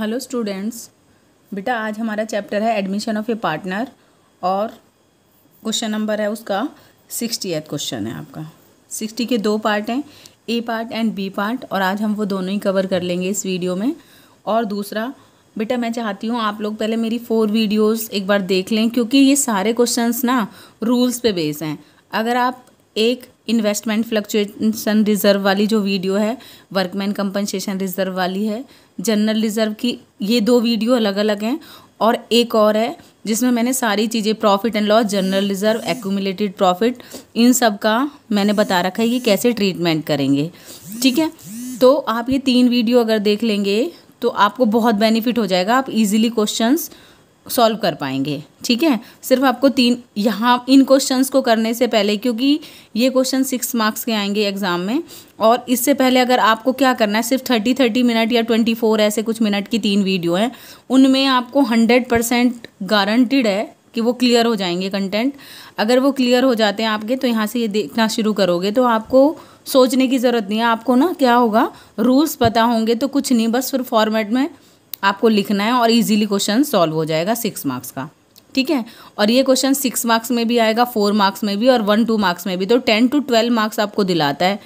Hello students बेटा आज हमारा चैप्टर है एडमिशन ऑफ ए पार्टनर और क्वेश्चन नंबर है उसका सिक्सटी एथ क्वेश्चन है आपका सिक्सटी के दो पार्ट हैं A part and B part और आज हम वो दोनों ही कवर कर लेंगे इस वीडियो में और दूसरा बेटा मैं चाहती हूँ आप लोग पहले मेरी फोर वीडियोस एक बार देख लें क्योंकि ये सारे क्वेश्चंस ना रूल्स पे बेस हैं अगर आप एक इन्वेस्टमेंट फ्लक्चुएशन रिजर्व वाली जो वीडियो है वर्कमैन कंपनसेशन रिजर्व वाली है जनरल रिज़र्व की ये दो वीडियो अलग अलग हैं और एक और है जिसमें मैंने सारी चीज़ें profit and loss general reserve accumulated profit इन सब का मैंने बता रखा है कि कैसे ट्रीटमेंट करेंगे ठीक है तो आप ये तीन वीडियो अगर देख लेंगे तो आपको बहुत बेनिफिट हो जाएगा आप इजीली क्वेश्चंस सॉल्व कर पाएंगे ठीक है सिर्फ आपको तीन यहाँ इन क्वेश्चंस को करने से पहले क्योंकि ये क्वेश्चन सिक्स मार्क्स के आएंगे एग्ज़ाम में और इससे पहले अगर आपको क्या करना है सिर्फ थर्टी थर्टी मिनट या ट्वेंटी फोर ऐसे कुछ मिनट की तीन वीडियो हैं उनमें आपको हंड्रेड परसेंट गारंटिड है कि वो क्लियर हो जाएंगे कंटेंट अगर वो क्लियर हो जाते हैं आपके तो यहाँ से ये देखना शुरू करोगे तो आपको सोचने की ज़रूरत नहीं है आपको ना क्या होगा रूल्स पता होंगे तो कुछ नहीं बस फिर फॉर्मेट में आपको लिखना है और इजीली क्वेश्चन सॉल्व हो जाएगा सिक्स मार्क्स का ठीक है और ये क्वेश्चन सिक्स मार्क्स में भी आएगा फोर मार्क्स में भी और वन टू मार्क्स में भी तो टेन टू ट्वेल्व मार्क्स आपको दिलाता है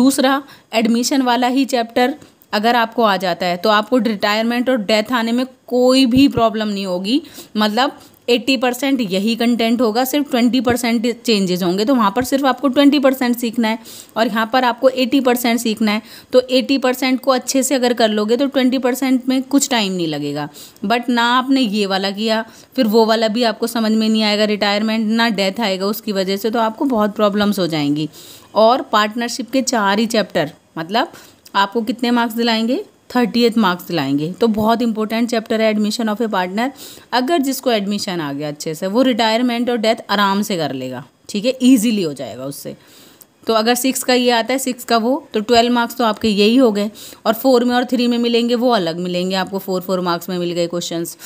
दूसरा एडमिशन वाला ही चैप्टर अगर आपको आ जाता है तो आपको रिटायरमेंट और डेथ आने में कोई भी प्रॉब्लम नहीं होगी मतलब एट्टी परसेंट यही कंटेंट होगा सिर्फ ट्वेंटी परसेंट चेंजेज होंगे तो वहाँ पर सिर्फ आपको ट्वेंटी परसेंट सीखना है और यहाँ पर आपको एटी परसेंट सीखना है तो एटी परसेंट को अच्छे से अगर कर लोगे तो ट्वेंटी परसेंट में कुछ टाइम नहीं लगेगा बट ना आपने ये वाला किया फिर वो वाला भी आपको समझ में नहीं आएगा रिटायरमेंट ना डेथ आएगा उसकी वजह से तो आपको बहुत प्रॉब्लम्स हो जाएंगी और पार्टनरशिप के चार ही चैप्टर मतलब आपको कितने मार्क्स दिलाएंगे थर्टी मार्क्स लाएंगे तो बहुत इंपॉर्टेंट चैप्टर है एडमिशन ऑफ ए पार्टनर अगर जिसको एडमिशन आ गया अच्छे से वो रिटायरमेंट और डेथ आराम से कर लेगा ठीक है ईजिली हो जाएगा उससे तो अगर सिक्स का ये आता है सिक्स का वो तो ट्वेल्व मार्क्स तो आपके यही हो गए और फोर में और थ्री में मिलेंगे वो अलग मिलेंगे आपको फोर फोर मार्क्स में मिल गए क्वेश्चंस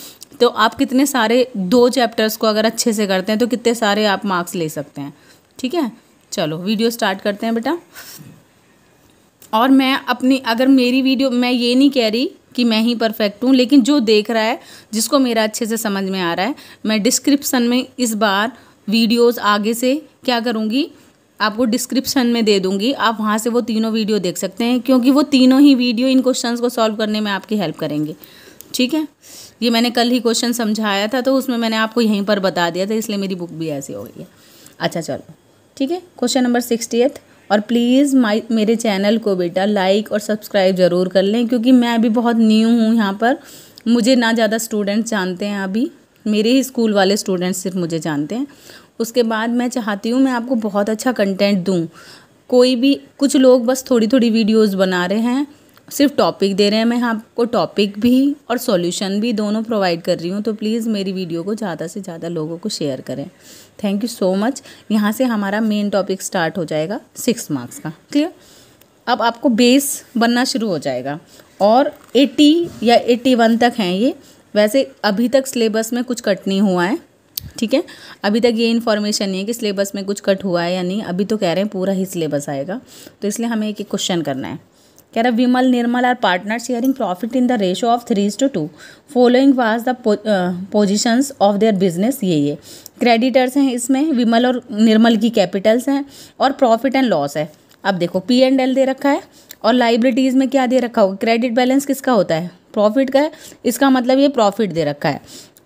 तो आप कितने सारे दो चैप्टर्स को अगर अच्छे से करते हैं तो कितने सारे आप मार्क्स ले सकते हैं ठीक है चलो वीडियो स्टार्ट करते हैं बेटा और मैं अपनी अगर मेरी वीडियो मैं ये नहीं कह रही कि मैं ही परफेक्ट हूँ लेकिन जो देख रहा है जिसको मेरा अच्छे से समझ में आ रहा है मैं डिस्क्रिप्सन में इस बार वीडियोस आगे से क्या करूँगी आपको डिस्क्रिप्शन में दे दूँगी आप वहाँ से वो तीनों वीडियो देख सकते हैं क्योंकि वो तीनों ही वीडियो इन क्वेश्चन को सॉल्व करने में आपकी हेल्प करेंगे ठीक है ये मैंने कल ही क्वेश्चन समझाया था तो उसमें मैंने आपको यहीं पर बता दिया था इसलिए मेरी बुक भी ऐसी हो गई है अच्छा चलो ठीक है क्वेश्चन नंबर सिक्सटी और प्लीज़ माई मेरे चैनल को बेटा लाइक और सब्सक्राइब ज़रूर कर लें क्योंकि मैं अभी बहुत न्यू हूँ यहाँ पर मुझे ना ज़्यादा स्टूडेंट्स जानते हैं अभी मेरे ही स्कूल वाले स्टूडेंट्स सिर्फ मुझे जानते हैं उसके बाद मैं चाहती हूँ मैं आपको बहुत अच्छा कंटेंट दूँ कोई भी कुछ लोग बस थोड़ी थोड़ी वीडियोज़ बना रहे हैं सिर्फ टॉपिक दे रहे हैं मैं आपको टॉपिक भी और सॉल्यूशन भी दोनों प्रोवाइड कर रही हूँ तो प्लीज़ मेरी वीडियो को ज़्यादा से ज़्यादा लोगों को शेयर करें थैंक यू सो मच यहाँ से हमारा मेन टॉपिक स्टार्ट हो जाएगा सिक्स मार्क्स का क्लियर अब आपको बेस बनना शुरू हो जाएगा और एटी या एटी वन तक हैं ये वैसे अभी तक सिलेबस में कुछ कट नहीं हुआ है ठीक है अभी तक ये इन्फॉर्मेशन नहीं है कि सिलेबस में कुछ कट हुआ है या नहीं अभी तो कह रहे हैं पूरा ही सिलेबस आएगा तो इसलिए हमें एक एक क्वेश्चन करना है कह रहा Vimal Nirmal are partner sharing profit in the ratio of three is to two following was the positions of their business ये ये क्रेडिटर्स हैं इसमें विमल और निर्मल की कैपिटल्स हैं और प्रॉफिट एंड लॉस है अब देखो पी एंड एल दे रखा है और लाइब्रिटीज़ में क्या दे रखा होगा क्रेडिट बैलेंस किसका होता है प्रॉफिट का है इसका मतलब ये प्रॉफिट दे रखा है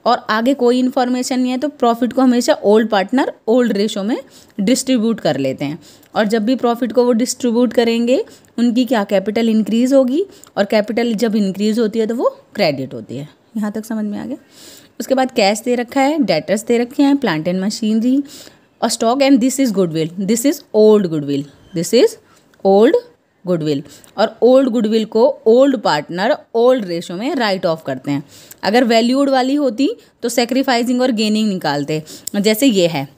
और आगे कोई इन्फॉर्मेशन नहीं है तो प्रॉफिट को हमेशा ओल्ड पार्टनर ओल्ड रेशो में डिस्ट्रीब्यूट कर लेते हैं और जब भी प्रॉफिट को वो डिस्ट्रीब्यूट करेंगे उनकी क्या कैपिटल इंक्रीज़ होगी और कैपिटल जब इंक्रीज़ होती है तो वो क्रेडिट होती है यहाँ तक समझ में आ गया उसके बाद कैश दे रखा है डेटर्स दे रखे हैं प्लांट एंड मशीनरी और stock and this is goodwill this is old goodwill this is old goodwill और ओल्ड गुडविल को ओल्ड पार्टनर ओल्ड रेशो में राइट ऑफ करते हैं अगर वैल्यूड वाली होती तो सेक्रीफाइसिंग और गेनिंग निकालते जैसे ये है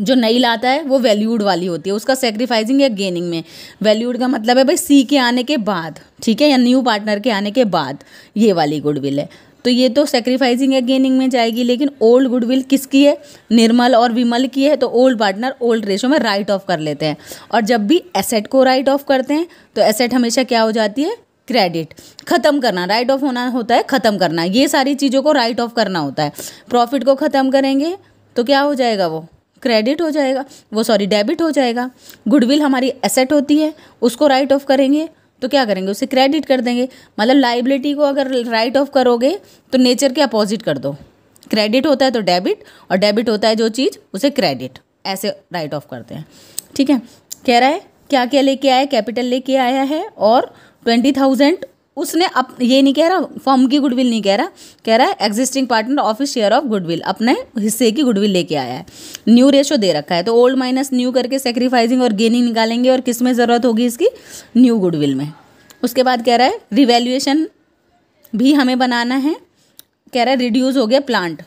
जो नई लाता है वो वैल्यूड वाली होती है उसका सेक्रीफाइसिंग या गेनिंग में वैल्यूड का मतलब है भाई सी के आने के बाद ठीक है या न्यू पार्टनर के आने के बाद ये वाली गुडविल है तो ये तो सेक्रीफाइसिंग या गेनिंग में जाएगी लेकिन ओल्ड गुडविल किसकी है निर्मल और विमल की है तो ओल्ड पार्टनर ओल्ड रेशो में राइट ऑफ कर लेते हैं और जब भी एसेट को राइट ऑफ करते हैं तो एसेट हमेशा क्या हो जाती है क्रेडिट खत्म करना राइट ऑफ होना होता है खत्म करना ये सारी चीज़ों को राइट ऑफ करना होता है प्रॉफिट को खत्म करेंगे तो क्या हो जाएगा वो क्रेडिट हो जाएगा वो सॉरी डेबिट हो जाएगा गुडविल हमारी एसेट होती है उसको राइट ऑफ करेंगे तो क्या करेंगे उसे क्रेडिट कर देंगे मतलब लाइबिलिटी को अगर राइट ऑफ करोगे तो नेचर के अपोजिट कर दो क्रेडिट होता है तो डेबिट और डेबिट होता है जो चीज़ उसे क्रेडिट ऐसे राइट ऑफ करते हैं ठीक है कह रहा है क्या क्या लेके आया कैपिटल लेके आया है और ट्वेंटी थाउजेंड उसने अप ये नहीं कह रहा फॉर्म की गुडविल नहीं कह रहा कह रहा है existing partner of share of goodwill अपने हिस्से की गुडविल लेके आया है न्यू रेशो दे रखा है तो ओल्ड माइनस न्यू करके सेक्रीफाइसिंग और गेनिंग निकालेंगे और किस में ज़रूरत होगी इसकी न्यू गुडविल में उसके बाद कह रहा है रिवेल्यूएशन भी हमें बनाना है कह रहा है रिड्यूज़ हो गया प्लांट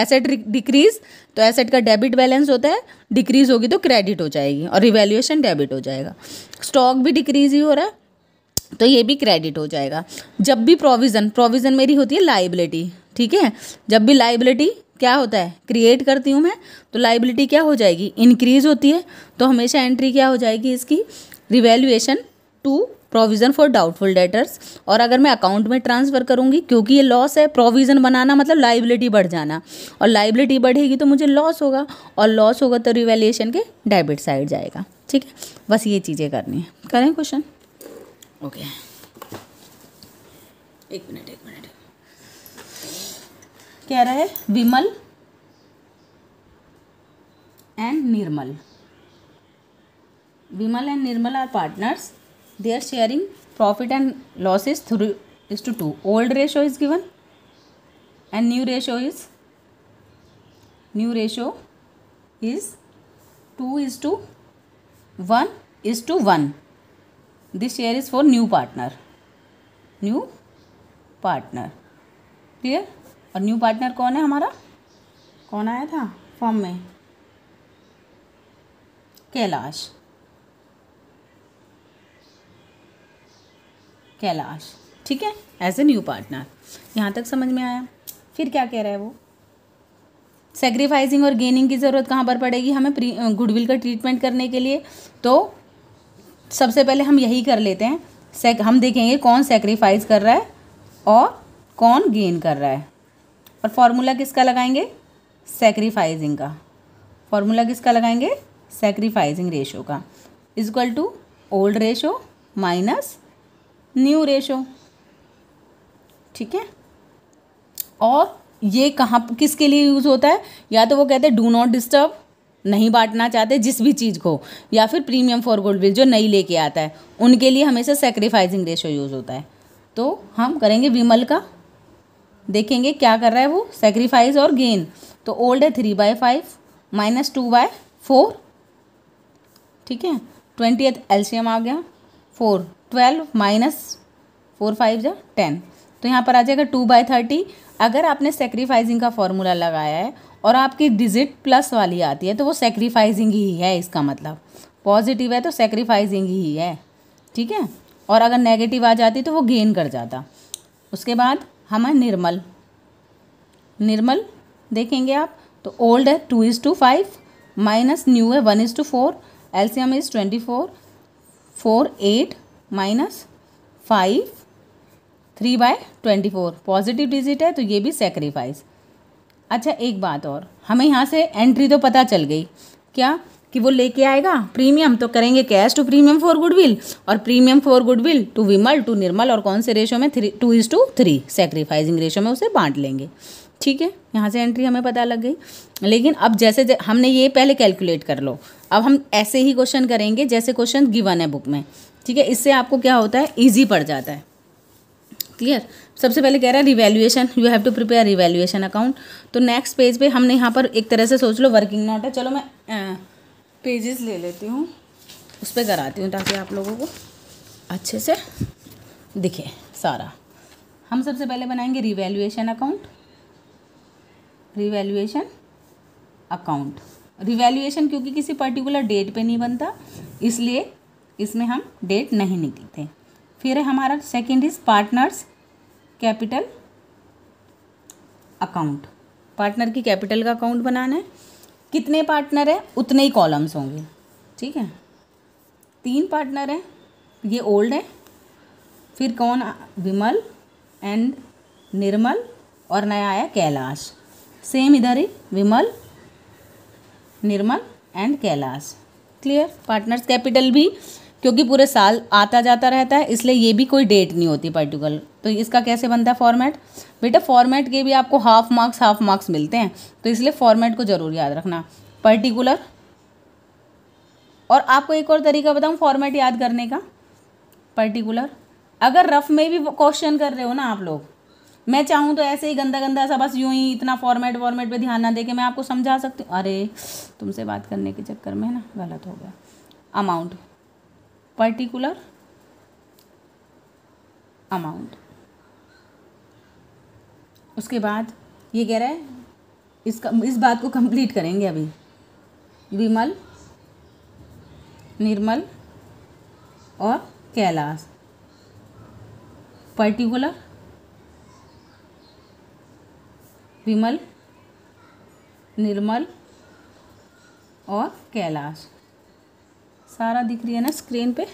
एसेट डिक्रीज तो एसेट का डेबिट बैलेंस होता है डिक्रीज होगी तो क्रेडिट हो जाएगी और रिवेल्यूएशन डेबिट हो जाएगा स्टॉक भी डिक्रीज ही हो रहा है तो ये भी क्रेडिट हो जाएगा जब भी प्रोविज़न प्रोविज़न मेरी होती है लाइबिलिटी ठीक है जब भी लाइबिलिटी क्या होता है क्रिएट करती हूँ मैं तो लाइबिलिटी क्या हो जाएगी इंक्रीज होती है तो हमेशा एंट्री क्या हो जाएगी इसकी revaluation to provision for doubtful debtors और अगर मैं अकाउंट में ट्रांसफ़र करूँगी क्योंकि ये लॉस है प्रोविज़न बनाना मतलब लाइबिलिटी बढ़ जाना और लाइबिलिटी बढ़ेगी तो मुझे लॉस होगा और लॉस होगा तो रिवेल्युएशन के डेबिट साइड जाएगा ठीक है बस ये चीज़ें करनी है करें क्वेश्चन ओके एक मिनट एक मिनट क्या रहे Vimal and Nirmal Vimal and Nirmal are partners they are sharing profit and losses three is to two old ratio is given and new ratio is new ratio is two is to one is to one this share is for new partner new partner clear और new partner कौन है हमारा कौन आया था form में कैलाश कैलाश ठीक है एज ए न्यू पार्टनर यहाँ तक समझ में आया फिर क्या कह रहा है वो सेक्रीफाइसिंग और गेनिंग की ज़रूरत कहाँ पर पड़ेगी हमें गुडविल का ट्रीटमेंट करने के लिए तो सबसे पहले हम यही कर लेते हैं हम देखेंगे कौन सेक्रीफाइस कर रहा है और कौन गेन कर रहा है और फार्मूला किसका लगाएंगे सेक्रीफाइजिंग का फार्मूला किसका लगाएंगे सेक्रीफाइजिंग रेशो का equal to old ratio minus new ratio ठीक है और ये कहाँ किसके लिए यूज़ होता है या तो वो कहते हैं डू नॉट डिस्टर्ब नहीं बांटना चाहते जिस भी चीज़ को या फिर प्रीमियम फॉर गोल्ड बिल जो नई लेके आता है उनके लिए हमेशा सेक्रीफाइसिंग रेशो यूज़ होता है तो हम करेंगे विमल का देखेंगे क्या कर रहा है वो सेक्रीफाइस और गेन तो ओल्ड है three by five minus two by four ठीक है ट्वेंटी एल्शियम आ गया four twelve minus four five जो टेन तो यहाँ पर आ जाएगा टू बाय थर्टी अगर आपने सेक्रीफाइसिंग का फॉर्मूला लगाया है और आपकी डिजिट प्लस वाली आती है तो वो सेक्रीफाइजिंग ही है इसका मतलब पॉजिटिव है तो सेक्रीफाइजिंग ही है ठीक है और अगर नेगेटिव आ जाती तो वो गेन कर जाता उसके बाद हम हैं निर्मल निर्मल देखेंगे आप तो ओल्ड है two is to five minus new है one is to four LCM is twenty four four eight minus five three by twenty four positive digit है तो ये भी सेक्रीफाइस अच्छा एक बात और हमें यहाँ से एंट्री तो पता चल गई क्या कि वो लेके आएगा प्रीमियम तो करेंगे cash to premium for goodwill और premium for goodwill to Vimal to Nirmal और कौन से रेशो में three two is to three sacrificing ratio में उसे बांट लेंगे ठीक है यहाँ से एंट्री हमें पता लग गई लेकिन अब जैसे जै, हमने ये पहले कैलकुलेट कर लो अब हम ऐसे ही क्वेश्चन करेंगे जैसे क्वेश्चन गिवन है बुक में ठीक है इससे आपको क्या होता है ईजी पड़ जाता है क्लियर सबसे पहले कह रहा है revaluation you have to prepare revaluation account तो नेक्स्ट पेज पे हमने यहाँ पर एक तरह से सोच लो वर्किंग नोट है चलो मैं पेजेस ले लेती हूँ उस पर कराती हूँ ताकि आप लोगों को अच्छे से दिखे सारा हम सबसे पहले बनाएंगे revaluation account revaluation account revaluation क्योंकि किसी पर्टिकुलर डेट पे नहीं बनता इसलिए इसमें हम डेट नहीं निकलते फिर हमारा second is partners capital account partner की कैपिटल का अकाउंट बनाना है कितने पार्टनर हैं उतने ही कॉलम्स होंगे ठीक है तीन पार्टनर हैं ये ओल्ड है फिर कौन विमल एंड निर्मल और नया आया कैलाश सेम इधर ही Vimal Nirmal and Kailash clear partners capital भी क्योंकि पूरे साल आता जाता रहता है इसलिए ये भी कोई डेट नहीं होती पर्टिकुलर तो इसका कैसे बनता है फॉर्मेट बेटा फॉर्मेट के भी आपको हाफ मार्क्स हाफ मार्क्स मिलते हैं तो इसलिए फॉर्मेट को ज़रूर याद रखना पर्टिकुलर और आपको एक और तरीका बताऊँ फॉर्मेट याद करने का पर्टिकुलर अगर रफ में भी क्वेश्चन कर रहे हो ना आप लोग मैं चाहूँ तो ऐसे ही गंदा गंदा सा बस यूं ही इतना फॉर्मेट वॉर्मेट पे ध्यान ना दे के मैं आपको समझा सकती हूँ अरे तुमसे बात करने के चक्कर में ना गलत हो गया अमाउंट पर्टिकुलर अमाउंट उसके बाद ये कह रहा है इसका इस बात को कंप्लीट करेंगे अभी विमल निर्मल और कैलाश पर्टिकुलर विमल निर्मल और कैलाश सारा दिख रही है ना स्क्रीन पे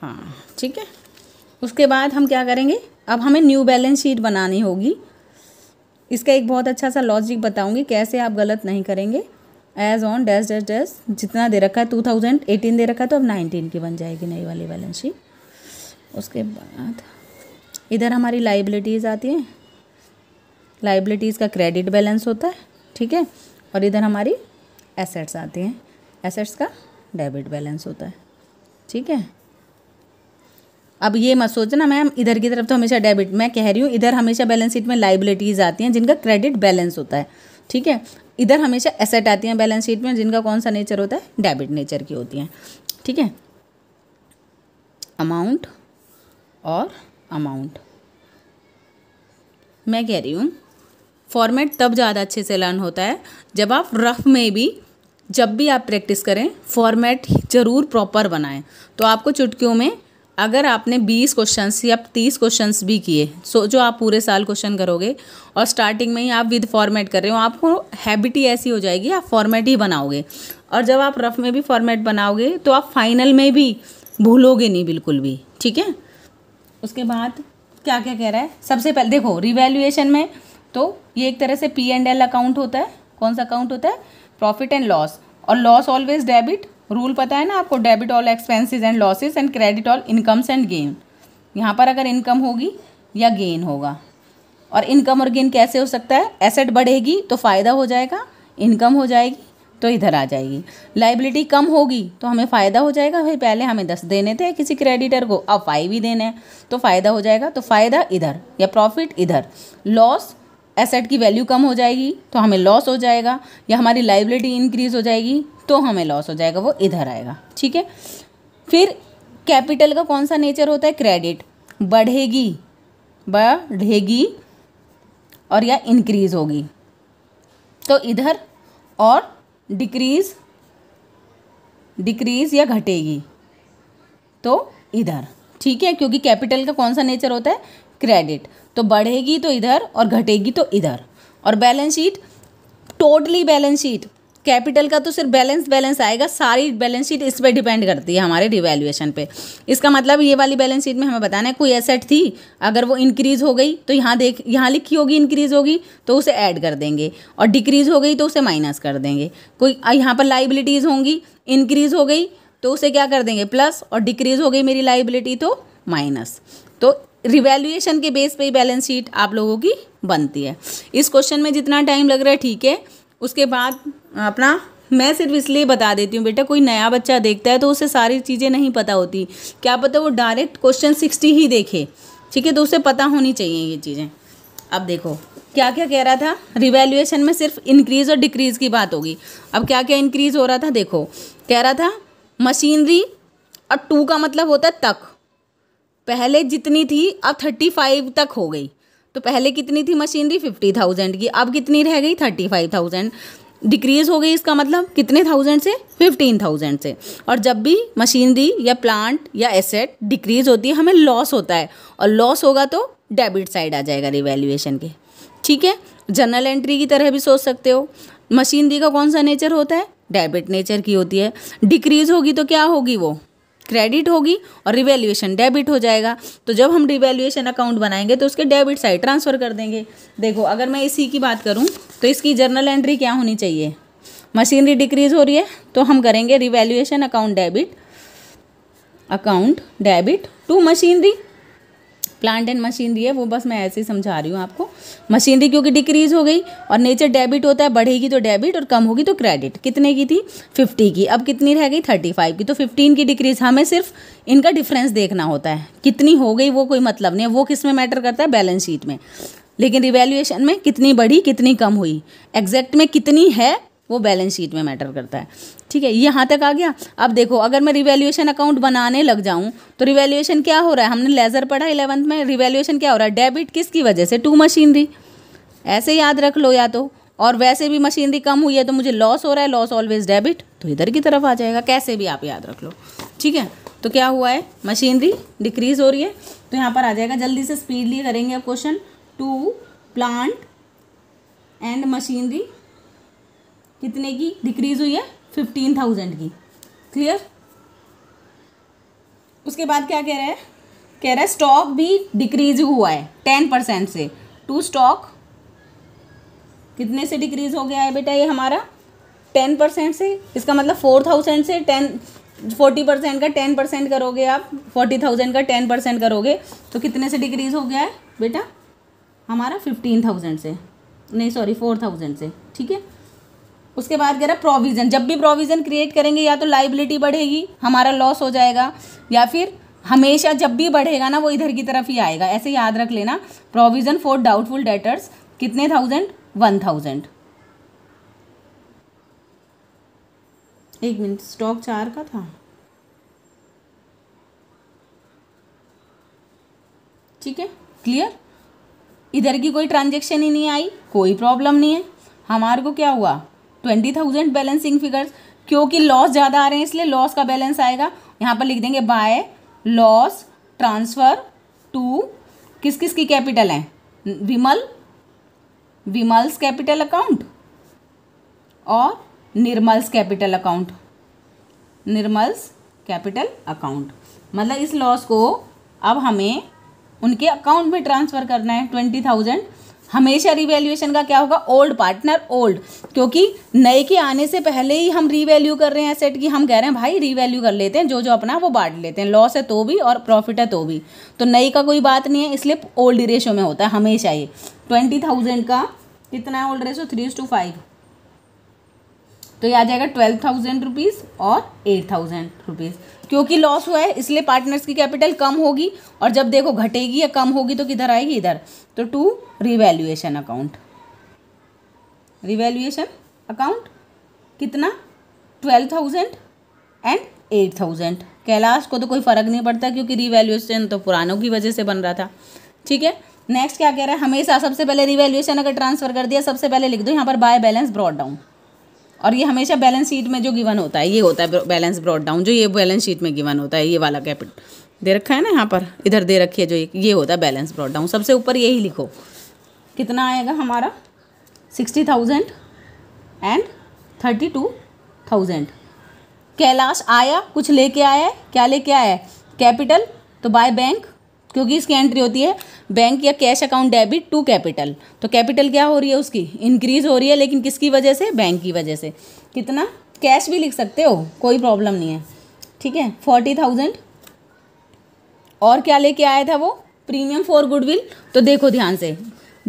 हाँ ठीक है उसके बाद हम क्या करेंगे अब हमें न्यू बैलेंस शीट बनानी होगी इसका एक बहुत अच्छा सा लॉजिक बताऊंगी कैसे आप गलत नहीं करेंगे as on dash dash dash जितना दे रखा है टू थाउजेंड एटीन दे रखा है तो अब नाइनटीन की बन जाएगी नई वाली बैलेंस शीट उसके बाद इधर हमारी लाइबिलिटीज़ आती हैं लाइबिलिटीज़ का क्रेडिट बैलेंस होता है ठीक है और इधर हमारी एसेट्स आती हैं एसेट्स का डेबिट बैलेंस होता है ठीक है अब ये मत सोचना मैम इधर की तरफ तो हमेशा डेबिट मैं कह रही हूँ इधर हमेशा बैलेंस शीट में लाइबिलिटीज़ आती हैं जिनका क्रेडिट बैलेंस होता है ठीक है इधर हमेशा एसेट आती हैं बैलेंस शीट में जिनका कौन सा नेचर होता है डेबिट नेचर की होती हैं ठीक है अमाउंट और अमाउंट मैं कह रही हूँ फॉर्मेट तब ज़्यादा अच्छे से लर्न होता है जब आप रफ में भी जब भी आप प्रैक्टिस करें फॉर्मेट ज़रूर प्रॉपर बनाएं तो आपको चुटकियों में अगर आपने 20 क्वेश्चंस या 30 क्वेश्चंस भी किए सो जो आप पूरे साल क्वेश्चन करोगे और स्टार्टिंग में ही आप विद फॉर्मेट कर रहे हो आपको हैबिट ही ऐसी हो जाएगी आप फॉर्मेट ही बनाओगे और जब आप रफ में भी फॉर्मेट बनाओगे तो आप फाइनल में भी भूलोगे नहीं बिल्कुल भी ठीक है उसके बाद क्या क्या कह रहा है सबसे पहले देखो रिवेल्यूएशन में तो ये एक तरह से पी एंड एल अकाउंट होता है कौन सा अकाउंट होता है प्रॉफिट एंड लॉस और लॉस ऑलवेज डेबिट रूल पता है ना आपको debit all expenses and losses and credit all incomes and gain यहाँ पर अगर इनकम होगी या गेन होगा और इनकम और गेन कैसे हो सकता है एसेट बढ़ेगी तो फ़ायदा हो जाएगा इनकम हो जाएगी तो इधर आ जाएगी लाइबिलिटी कम होगी तो हमें फ़ायदा हो जाएगा भाई पहले हमें दस देने थे किसी क्रेडिटर को अब फाइव ही देने हैं तो फ़ायदा हो जाएगा तो फ़ायदा इधर या प्रॉफिट इधर लॉस एसेट की वैल्यू कम हो जाएगी तो हमें लॉस हो जाएगा या हमारी लाइबिलिटी इंक्रीज़ हो जाएगी तो हमें लॉस हो जाएगा वो इधर आएगा ठीक है फिर कैपिटल का कौन सा नेचर होता है क्रेडिट बढ़ेगी बढ़ेगी और या इंक्रीज होगी तो इधर और डिक्रीज डिक्रीज या घटेगी तो इधर ठीक है क्योंकि कैपिटल का कौन सा नेचर होता है क्रेडिट तो बढ़ेगी तो इधर और घटेगी तो इधर और balance sheet totally balance sheet capital का तो सिर्फ बैलेंस बैलेंस आएगा सारी बैलेंस शीट इस पर डिपेंड करती है हमारे रिवैल्यूएशन पे इसका मतलब ये वाली बैलेंस शीट में हमें बताना है कोई एसेट थी अगर वो इंक्रीज़ हो गई तो यहाँ देख यहाँ लिखी होगी इंक्रीज़ होगी तो उसे ऐड कर देंगे और डिक्रीज़ हो गई तो उसे माइनस कर देंगे कोई यहाँ पर लाइबिलिटीज़ होंगी इंक्रीज़ हो गई तो उसे क्या कर देंगे प्लस और डिक्रीज़ हो गई मेरी लाइबिलिटी तो माइनस तो रिवैल्यूएशन के बेस पे ही बैलेंस शीट आप लोगों की बनती है इस क्वेश्चन में जितना टाइम लग रहा है ठीक है उसके बाद अपना मैं सिर्फ इसलिए बता देती हूँ बेटा कोई नया बच्चा देखता है तो उसे सारी चीज़ें नहीं पता होती क्या पता वो डायरेक्ट क्वेश्चन सिक्सटी ही देखे ठीक है तो उसे पता होनी चाहिए ये चीज़ें अब देखो क्या क्या कह रहा था रिवैल्यूएशन में सिर्फ इंक्रीज़ और डिक्रीज़ की बात होगी अब क्या क्या इंक्रीज़ हो रहा था देखो कह रहा था मशीनरी और टू का मतलब होता है तक पहले जितनी थी अब थर्टी फाइव तक हो गई तो पहले कितनी थी मशीनरी फिफ्टी थाउजेंड की अब कितनी रह गई थर्टी फाइव थाउजेंड डिक्रीज हो गई इसका मतलब कितने थाउजेंड से फिफ्टीन थाउजेंड से और जब भी मशीनरी या प्लांट या एसेट डिक्रीज होती है हमें लॉस होता है और लॉस होगा तो डेबिट साइड आ जाएगा रिवैल्यूएशन के ठीक है जर्नल एंट्री की तरह भी सोच सकते हो मशीनरी का कौन सा नेचर होता है डेबिट नेचर की होती है डिक्रीज होगी तो क्या होगी वो क्रेडिट होगी और रिवेल्यूएशन डेबिट हो जाएगा तो जब हम रिवेल्यूएशन अकाउंट बनाएंगे तो उसके डेबिट साइड ट्रांसफ़र कर देंगे देखो अगर मैं इसी की बात करूँ तो इसकी जर्नल एंट्री क्या होनी चाहिए मशीनरी डिक्रीज हो रही है तो हम करेंगे revaluation account debit account debit to machinery plant and machinery है वो बस मैं ऐसे ही समझा रही हूँ आपको मशीनरी क्योंकि डिक्रीज हो गई और नेचर डेबिट होता है बढ़ेगी तो डेबिट और कम होगी तो क्रेडिट कितने की थी फिफ्टी की अब कितनी रह गई थर्टी फाइव की तो फिफ्टीन की डिक्रीज हमें सिर्फ इनका डिफरेंस देखना होता है कितनी हो गई वो कोई मतलब नहीं है वो किस में मैटर करता है बैलेंस शीट में लेकिन रिवेल्यूएशन में कितनी बढ़ी कितनी कम हुई एग्जैक्ट में कितनी है वो बैलेंस शीट में मैटर करता है ठीक है यहाँ तक आ गया अब देखो अगर मैं रिवेल्यूशन अकाउंट बनाने लग जाऊँ तो रिवेल्यूशन क्या हो रहा है हमने लेज़र पढ़ा इलेवंथ में रिवेल्यूशन क्या हो रहा है डेबिट किसकी वजह से टू मशीनरी ऐसे याद रख लो या तो और वैसे भी मशीनरी कम हुई है तो मुझे लॉस हो रहा है लॉस ऑलवेज डेबिट तो इधर की तरफ आ जाएगा कैसे भी आप याद रख लो ठीक है तो क्या हुआ है मशीनरी डिक्रीज हो रही है तो यहाँ पर आ जाएगा जल्दी से स्पीडली करेंगे अब question to plant and machinery कितने की डिक्रीज हुई है फिफ्टीन थाउजेंड की क्लियर उसके बाद क्या कह रहा है कह रहा है स्टॉक भी डिक्रीज हुआ है टेन परसेंट से टू स्टॉक कितने से डिक्रीज हो गया है बेटा ये हमारा टेन परसेंट से इसका मतलब फोर थाउजेंड से टेन फोर्टी परसेंट का टेन परसेंट करोगे आप फोर्टी थाउजेंड का टेन परसेंट करोगे तो कितने से डिक्रीज हो गया है बेटा हमारा फिफ्टीन थाउजेंड से नहीं सॉरी फोर थाउजेंड से ठीक है उसके बाद कह रहा प्रोविज़न जब भी प्रोविज़न क्रिएट करेंगे या तो लाइबिलिटी बढ़ेगी हमारा लॉस हो जाएगा या फिर हमेशा जब भी बढ़ेगा ना वो इधर की तरफ ही आएगा ऐसे याद रख लेना प्रोविज़न फॉर डाउटफुल डेटर्स कितने थाउजेंड वन थाउजेंड एक मिनट स्टॉक चार का था ठीक है क्लियर इधर की कोई ट्रांजेक्शन ही नहीं आई कोई प्रॉब्लम नहीं है हमारे को क्या हुआ ट्वेंटी थाउजेंड बैलेंसिंग फिगर्स क्योंकि लॉस ज़्यादा आ रहे हैं इसलिए लॉस का बैलेंस आएगा यहाँ पर लिख देंगे बाय लॉस ट्रांसफ़र टू किस किस की कैपिटल है विमल विमल्स कैपिटल अकाउंट और Nirmal's capital account Nirmal's capital account मतलब इस लॉस को अब हमें उनके अकाउंट में ट्रांसफ़र करना है ट्वेंटी थाउजेंड हमेशा रिवेल्यूएशन का क्या होगा ओल्ड पार्टनर ओल्ड क्योंकि नए के आने से पहले ही हम रिवैल्यू कर रहे हैं एसेट की हम कह रहे हैं भाई रीवैल्यू कर लेते हैं जो जो अपना वो बांट लेते हैं लॉस है तो भी और प्रॉफिट है तो भी तो नई का कोई बात नहीं है इसलिए ओल्ड रेशो में होता है हमेशा ये ट्वेंटी थाउजेंड का कितना है old ratio three two five तो ये आ जाएगा ट्वेल्व थाउजेंड रुपीज़ और एट थाउजेंड रुपीज़ क्योंकि लॉस हुआ है इसलिए पार्टनर्स की कैपिटल कम होगी और जब देखो घटेगी या कम होगी तो किधर आएगी इधर तो to revaluation account revaluation account कितना twelve thousand and eight thousand Kailash को तो कोई फ़र्क नहीं पड़ता क्योंकि रिवैल्यूएशन तो पुरानों की वजह से बन रहा था ठीक है नेक्स्ट क्या कह रहा है हमेशा सबसे पहले रिवैल्यूएशन अगर ट्रांसफर कर दिया सबसे पहले लिख दो यहाँ पर बाय बैलेंस ब्रॉड डाउन और ये हमेशा बैलेंस शीट में जो गिवन होता है ये होता है बैलेंस ब्रॉड डाउन जो ये बैलेंस शीट में गिवन होता है ये वाला कैपिटल दे रखा है ना यहाँ पर इधर दे रखी है जो ये ये होता है बैलेंस ब्रॉड डाउन सबसे ऊपर यही लिखो कितना आएगा हमारा sixty thousand and thirty two thousand Kailash आया कुछ लेके आया है क्या लेके आया है कैपिटल तो बाय बैंक क्योंकि इसकी एंट्री होती है बैंक या cash account debit to capital तो कैपिटल क्या हो रही है उसकी इंक्रीज हो रही है लेकिन किसकी वजह से बैंक की वजह से कितना कैश भी लिख सकते हो कोई प्रॉब्लम नहीं है ठीक है फोर्टी थाउजेंड और क्या लेके आया था वो प्रीमियम फॉर गुडविल तो देखो ध्यान से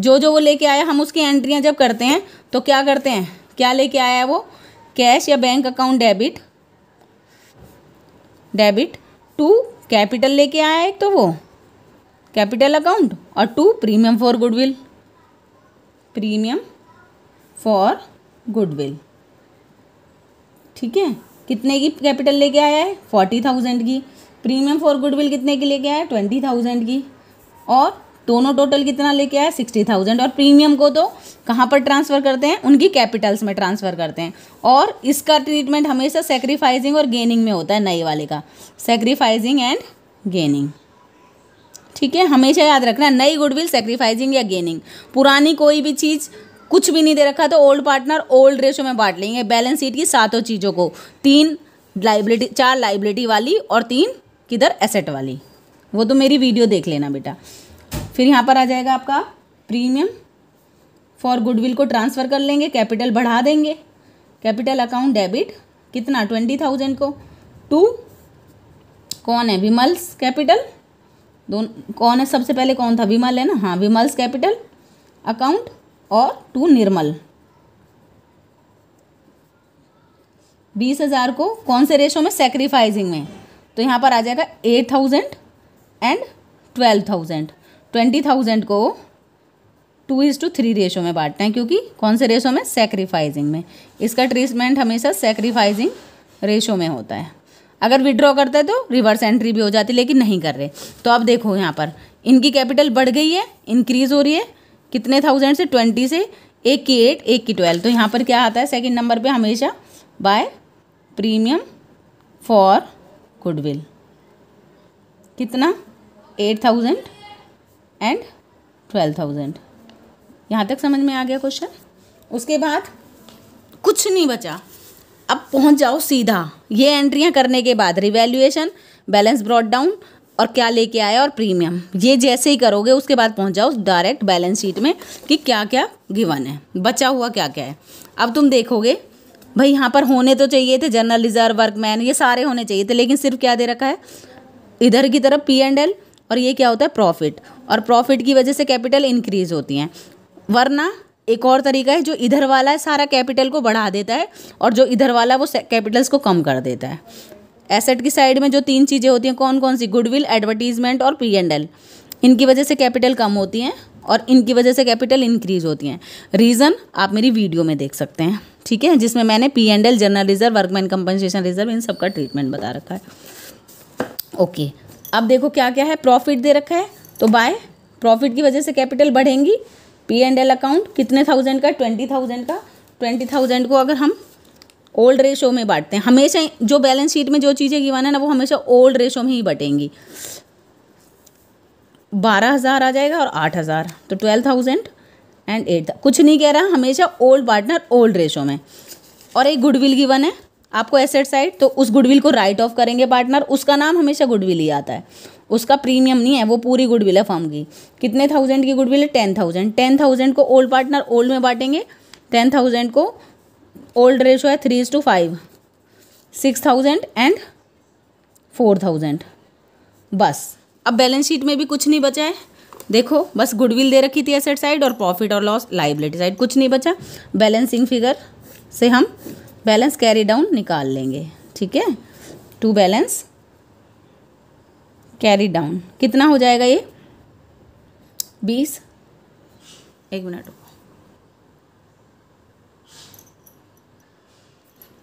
जो जो वो लेके आया हम उसकी एंट्रियाँ जब करते हैं तो क्या करते हैं क्या लेके आया है वो कैश या bank account debit debit to capital लेके आया एक तो वो कैपिटल अकाउंट और to premium for goodwill premium for goodwill ठीक है कितने की कैपिटल लेके आया है फोर्टी थाउजेंड की प्रीमियम फॉर गुडविल कितने की लेके आया है ट्वेंटी थाउजेंड की और दोनों टोटल कितना लेके आया सिक्सटी थाउजेंड और प्रीमियम को तो कहाँ पर ट्रांसफ़र करते हैं उनकी कैपिटल्स में ट्रांसफ़र करते हैं और इसका ट्रीटमेंट हमेशा सेक्रीफाइजिंग और गेनिंग में होता है नए वाले का सेक्रीफाइजिंग एंड गेनिंग ठीक है हमेशा याद रखना नई गुडविल सेक्रीफाइजिंग या गेनिंग पुरानी कोई भी चीज़ कुछ भी नहीं दे रखा तो ओल्ड पार्टनर ओल्ड रेशो में बांट लेंगे बैलेंस शीट की सातों चीज़ों को तीन लाइबिलिटी चार लाइबिलिटी वाली और तीन किधर एसेट वाली वो तो मेरी वीडियो देख लेना बेटा फिर यहाँ पर आ जाएगा आपका प्रीमियम फॉर गुडविल को ट्रांसफ़र कर लेंगे कैपिटल बढ़ा देंगे कैपिटल अकाउंट डेबिट कितना ट्वेंटी थाउजेंड को टू कौन है विमल्स कैपिटल दोनों कौन है सबसे पहले कौन था विमल है ना हाँ विमल्स कैपिटल अकाउंट और टू निर्मल बीस हज़ार को कौन से रेशो में सेक्रीफाइजिंग में तो यहाँ पर आ जाएगा eight thousand and twelve thousand twenty thousand को two is to three ratio में बांटते हैं क्योंकि कौन से रेशो में सेक्रीफाइजिंग में इसका ट्रीटमेंट हमेशा सेक्रीफाइजिंग रेशो में होता है अगर विड्रॉ करते तो रिवर्स एंट्री भी हो जाती लेकिन नहीं कर रहे तो आप देखो यहाँ पर इनकी कैपिटल बढ़ गई है इंक्रीज़ हो रही है कितने थाउजेंड से ट्वेंटी से एक की एट एक की ट्वेल्व तो यहाँ पर क्या आता है सेकेंड नंबर पर हमेशा बाय प्रीमियम फॉर गुडविल कितना eight thousand and twelve thousand यहाँ तक समझ में आ गया क्वेश्चन उसके बाद कुछ नहीं बचा अब पहुंच जाओ सीधा ये एंट्रियां करने के बाद रिवेल्यूएशन बैलेंस ब्रॉड डाउन और क्या लेके आया और प्रीमियम ये जैसे ही करोगे उसके बाद पहुंच जाओ डायरेक्ट बैलेंस शीट में कि क्या क्या गिवन है बचा हुआ क्या क्या है अब तुम देखोगे भाई यहाँ पर होने तो चाहिए थे जनरल रिजर्व वर्कमैन ये सारे होने चाहिए थे लेकिन सिर्फ क्या दे रखा है इधर की तरफ पी एंड एल और ये क्या होता है प्रॉफिट और प्रॉफिट की वजह से कैपिटल इंक्रीज होती हैं वरना एक और तरीका है जो इधर वाला है सारा कैपिटल को बढ़ा देता है और जो इधर वाला है वो कैपिटल्स को कम कर देता है एसेट की साइड में जो तीन चीज़ें होती हैं कौन कौन सी गुडविल एडवर्टीजमेंट और पी एंड एल इनकी वजह से कैपिटल कम होती हैं और इनकी वजह से कैपिटल इंक्रीज होती हैं रीज़न आप मेरी वीडियो में देख सकते हैं ठीक है जिसमें मैंने P and L general reserve workman compensation reserve इन सबका ट्रीटमेंट बता रखा है ओके अब देखो क्या क्या है प्रॉफिट दे रखा है तो बाय प्रॉफिट की वजह से कैपिटल बढ़ेंगी पी एंड एल अकाउंट कितने थाउजेंड का ट्वेंटी थाउजेंड का ट्वेंटी थाउजेंड को अगर हम ओल्ड रेशो में बांटते हैं हमेशा जो बैलेंस शीट में जो चीज़ें गिवान है ना वो हमेशा ओल्ड रेशो में ही बटेंगी बारह हज़ार आ जाएगा और आठ हज़ार तो ट्वेल्व थाउजेंड एंड एट कुछ नहीं कह रहा हमेशा ओल्ड पार्टनर ओल्ड रेशो में और एक गुडविल गिवन है आपको एसेट साइड तो उस गुडविल को राइट ऑफ करेंगे पार्टनर उसका नाम हमेशा गुडविल ही आता है उसका प्रीमियम नहीं है वो पूरी गुडविल है फॉर्म की कितने थाउजेंड की गुडविल है टेन थाउजेंड टेन थाउजेंड को ओल्ड पार्टनर ओल्ड में बांटेंगे टेन थाउजेंड को ओल्ड रेशो है three is two five six thousand and four thousand बस अब बैलेंस शीट में भी कुछ नहीं बचा है देखो बस गुडविल दे रखी थी एसेट साइड और प्रॉफिट और लॉस लाइबिलिटी साइड कुछ नहीं बचा बैलेंसिंग फिगर से हम बैलेंस कैरी डाउन निकाल लेंगे ठीक है टू बैलेंस कैरी डाउन कितना हो जाएगा ये बीस एक मिनट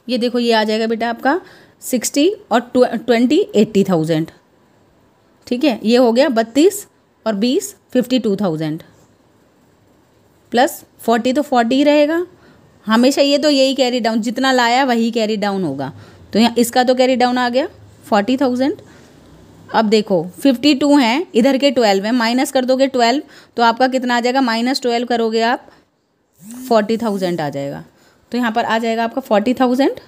ये देखो ये आ जाएगा बेटा आपका सिक्सटी और ट्वेंटी एट्टी थाउजेंड ठीक है ये हो गया बत्तीस और बीस fifty two thousand plus forty तो फोर्टी ही रहेगा हमेशा ये तो यही कैरी डाउन जितना लाया वही कैरी डाउन होगा तो यहाँ इसका तो कैरी डाउन आ गया फोर्टी थाउजेंड अब देखो फिफ्टी टू हैं इधर के ट्वेल्व हैं माइनस कर दोगे ट्वेल्व तो आपका कितना आ जाएगा माइनस ट्वेल्व करोगे आप फोर्टी थाउजेंड आ जाएगा तो यहाँ पर आ जाएगा आपका फोर्टी थाउजेंड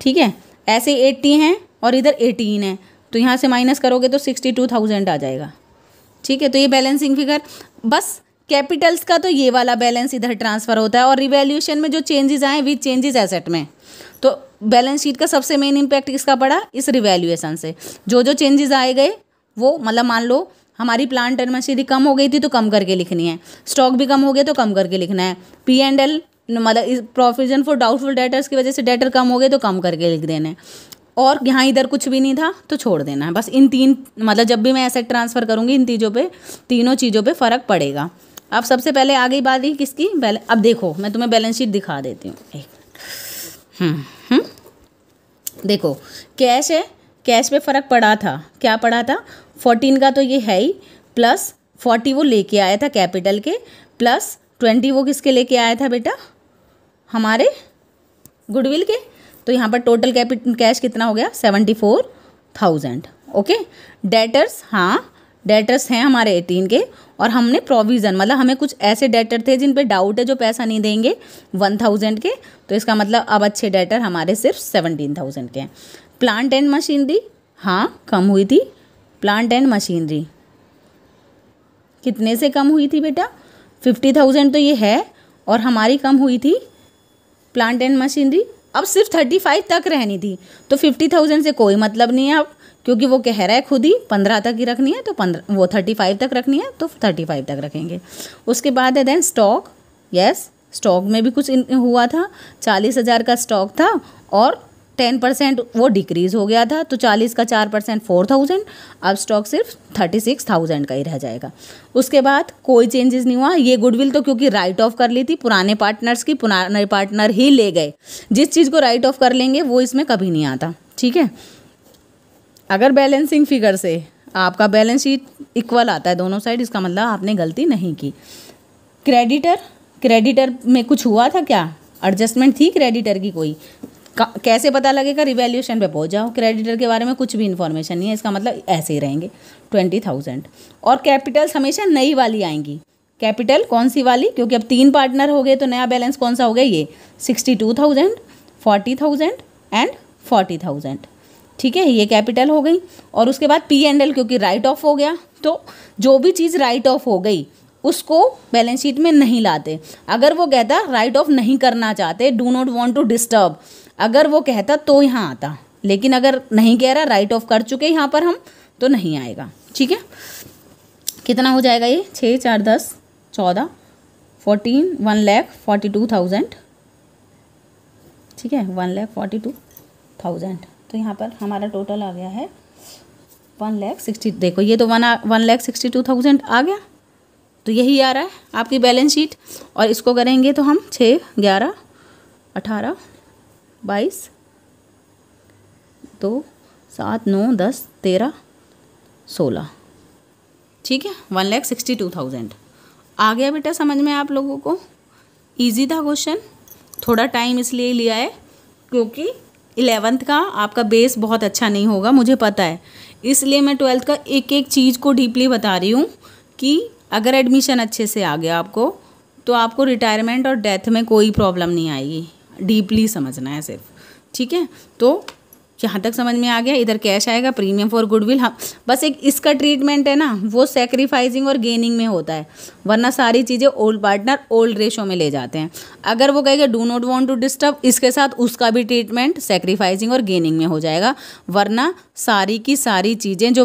ठीक है ऐसे एट्टी हैं और इधर एटीन है तो यहाँ से माइनस करोगे तो सिक्सटी टू थाउजेंड आ जाएगा ठीक है तो ये बैलेंसिंग फिगर बस कैपिटल्स का तो ये वाला बैलेंस इधर ट्रांसफ़र होता है और रिवेल्यूशन में जो चेंजेस आए विथ चेंजेस एसेट में तो बैलेंस शीट का सबसे मेन इम्पैक्ट किसका पड़ा इस रिवेल्यूएसन से जो जो चेंजेस आए गए वो मतलब मान लो हमारी प्लांट एंड मशीनरी कम हो गई थी तो कम करके लिखनी है स्टॉक भी कम हो गया तो कम करके लिखना है पी एंड एल मतलब इस प्रोविजन फॉर डाउटफुल डेटर्स की वजह से डेटर कम हो गए तो कम करके लिख देना है और यहाँ इधर कुछ भी नहीं था तो छोड़ देना है बस इन तीन मतलब जब भी मैं ऐसे ट्रांसफ़र करूँगी इन चीज़ों पे तीनों चीज़ों पे फ़र्क पड़ेगा अब सबसे पहले आ गई बात ही किसकी बैल अब देखो मैं तुम्हें बैलेंस शीट दिखा देती हूँ एक हम्म। देखो कैश है कैश में फ़र्क पड़ा था क्या पड़ा था फोर्टीन का तो ये है ही प्लस फोर्टी वो लेके आया था कैपिटल के प्लस ट्वेंटी वो किसके लेके आया था बेटा हमारे गुडविल के तो यहाँ पर टोटल कैपिटल कैश कितना हो गया seventy four thousand okay debtors हाँ डेटर्स हैं हमारे एटीन के और हमने प्रोविज़न मतलब हमें कुछ ऐसे डेटर थे जिन पे डाउट है जो पैसा नहीं देंगे वन थाउजेंड के तो इसका मतलब अब अच्छे डेटर हमारे सिर्फ सेवनटीन थाउजेंड के हैं प्लांट एंड मशीनरी हाँ कम हुई थी प्लांट एंड मशीनरी कितने से कम हुई थी बेटा फिफ्टी थाउजेंड तो ये है और हमारी कम हुई थी प्लांट एंड मशीनरी अब सिर्फ थर्टी फाइव तक रहनी थी तो फिफ्टी थाउजेंड से कोई मतलब नहीं है अब क्योंकि वो कह रहा है खुद ही पंद्रह तक ही रखनी है तो पंद्रह वो थर्टी फाइव तक रखनी है तो थर्टी फाइव तक रखेंगे उसके बाद है देन स्टॉक यस स्टॉक में भी कुछ हुआ था चालीस हज़ार का स्टॉक था और टेन परसेंट वो डिक्रीज़ हो गया था तो चालीस का चार परसेंट फोर थाउजेंड अब स्टॉक सिर्फ थर्टी सिक्स थाउजेंड का ही रह जाएगा उसके बाद कोई चेंजेस नहीं हुआ ये गुडविल तो क्योंकि राइट ऑफ कर ली थी पुराने पार्टनर्स की पुराने पार्टनर ही ले गए जिस चीज़ को राइट ऑफ कर लेंगे वो इसमें कभी नहीं आता ठीक है अगर बैलेंसिंग फिगर से आपका बैलेंस शीट इक्वल आता है दोनों साइड इसका मतलब आपने गलती नहीं की क्रेडिटर क्रेडिटर में कुछ हुआ था क्या एडजस्टमेंट थी क्रेडिटर की कोई कैसे पता लगेगा रिवेल्यूशन पे पहुंच जाओ क्रेडिटर के बारे में कुछ भी इन्फॉर्मेशन नहीं है इसका मतलब ऐसे ही रहेंगे ट्वेंटी थाउजेंड और कैपिटल्स हमेशा नई वाली आएंगी कैपिटल कौन सी वाली क्योंकि अब तीन पार्टनर हो गए तो नया बैलेंस कौन सा हो गया ये sixty two thousand forty thousand and forty thousand ठीक है ये कैपिटल हो गई और उसके बाद पी एंड एल क्योंकि राइट ऑफ हो गया तो जो भी चीज़ राइट ऑफ हो गई उसको बैलेंस शीट में नहीं लाते अगर वो कहता राइट ऑफ नहीं करना चाहते do not want to disturb अगर वो कहता तो यहाँ आता लेकिन अगर नहीं कह रहा राइट ऑफ कर चुके यहाँ पर हम तो नहीं आएगा ठीक है कितना हो जाएगा ये छः चार दस चौदह fourteen one lakh forty two thousand ठीक है one lakh forty two thousand तो यहाँ पर हमारा टोटल आ गया है वन लैख सिक्सटी देखो ये तो one one lakh sixty two thousand आ गया तो यही आ रहा है आपकी बैलेंस शीट और इसको करेंगे तो हम छः ग्यारह अठारह बाईस दो सात नौ दस तेरह सोलह ठीक है one lakh sixty two thousand आ गया बेटा समझ में आप लोगों को ईजी था क्वेश्चन थोड़ा टाइम इसलिए लिया है क्योंकि इलेवेंथ का आपका बेस बहुत अच्छा नहीं होगा मुझे पता है इसलिए मैं ट्वेल्थ का एक एक चीज़ को डीपली बता रही हूँ कि अगर एडमिशन अच्छे से आ गया आपको तो आपको रिटायरमेंट और डेथ में कोई प्रॉब्लम नहीं आएगी डीपली समझना है सिर्फ ठीक है तो यहाँ तक समझ में आ गया इधर कैश आएगा प्रीमियम फॉर गुडविल हाँ बस एक इसका ट्रीटमेंट है ना वो सेक्रीफाइसिंग और गेनिंग में होता है वरना सारी चीज़ें ओल्ड पार्टनर ओल्ड रेशो में ले जाते हैं अगर वो कहेगा do not want to disturb इसके साथ उसका भी ट्रीटमेंट सेक्रीफाइसिंग और गेनिंग में हो जाएगा वरना सारी की सारी चीज़ें जो